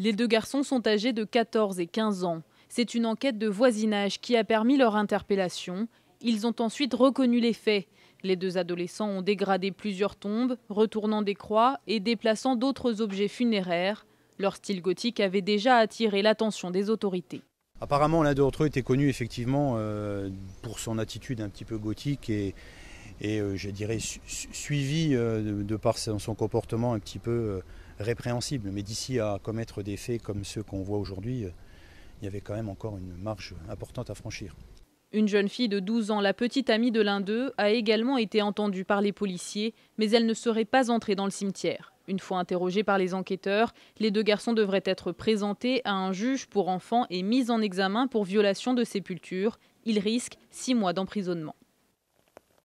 Les deux garçons sont âgés de 14 et 15 ans. C'est une enquête de voisinage qui a permis leur interpellation. Ils ont ensuite reconnu les faits. Les deux adolescents ont dégradé plusieurs tombes, retournant des croix et déplaçant d'autres objets funéraires. Leur style gothique avait déjà attiré l'attention des autorités. Apparemment, l'un d'entre eux était connu effectivement euh, pour son attitude un petit peu gothique et, et euh, je dirais suivi euh, de, par son, comportement un petit peu euh, répréhensible. Mais d'ici à commettre des faits comme ceux qu'on voit aujourd'hui, il y avait quand même encore une marge importante à franchir. Une jeune fille de 12 ans, la petite amie de l'un d'eux, a également été entendue par les policiers, mais elle ne serait pas entrée dans le cimetière. Une fois interrogée par les enquêteurs, les deux garçons devraient être présentés à un juge pour enfants et mis en examen pour violation de sépulture. Ils risquent six mois d'emprisonnement.